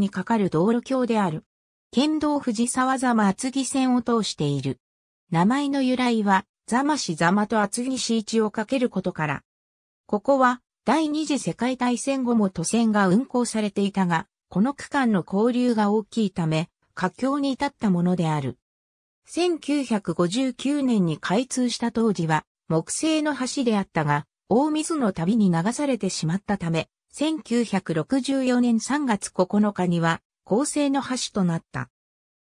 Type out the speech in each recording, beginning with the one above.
にかかる道路橋である。県道藤沢座間厚木線を通している。名前の由来は、座間市座間と厚木市一をかけることから。ここは、第二次世界大戦後も都線が運行されていたが、この区間の交流が大きいため、佳境に至ったものである。1959年に開通した当時は、木製の橋であったが、大水の旅に流されてしまったため、1964年3月9日には、構成の橋となった。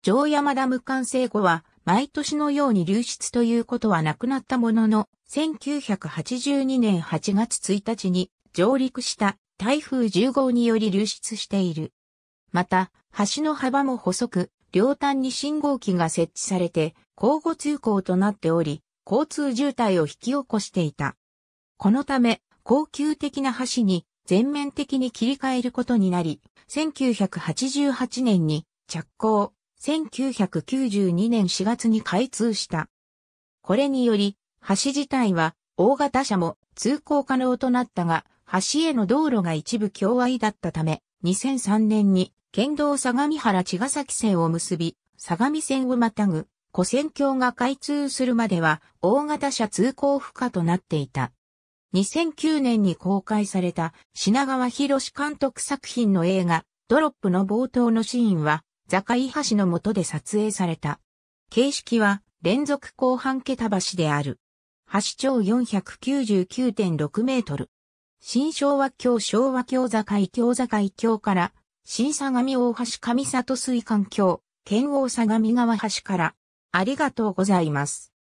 城山ダム完成後は、毎年のように流出ということはなくなったものの、1982年8月1日に上陸した台風10号により流出している。また、橋の幅も細く、両端に信号機が設置されて、交互通行となっており、交通渋滞を引き起こしていた。このため、高級的な橋に全面的に切り替えることになり、1988年に着工、1992年4月に開通した。これにより、橋自体は大型車も通行可能となったが、橋への道路が一部境愛だったため、2003年に県道相模原茅ヶ崎線を結び、相模線をまたぐ、古線橋が開通するまでは大型車通行不可となっていた。2009年に公開された品川博監督作品の映画ドロップの冒頭のシーンは坂井橋の下で撮影された。形式は連続後半桁橋である。橋長499.6メートル。新昭和橋昭和橋坂井橋坂井橋から新相模大橋上里水管橋、県大相模川橋からありがとうございます。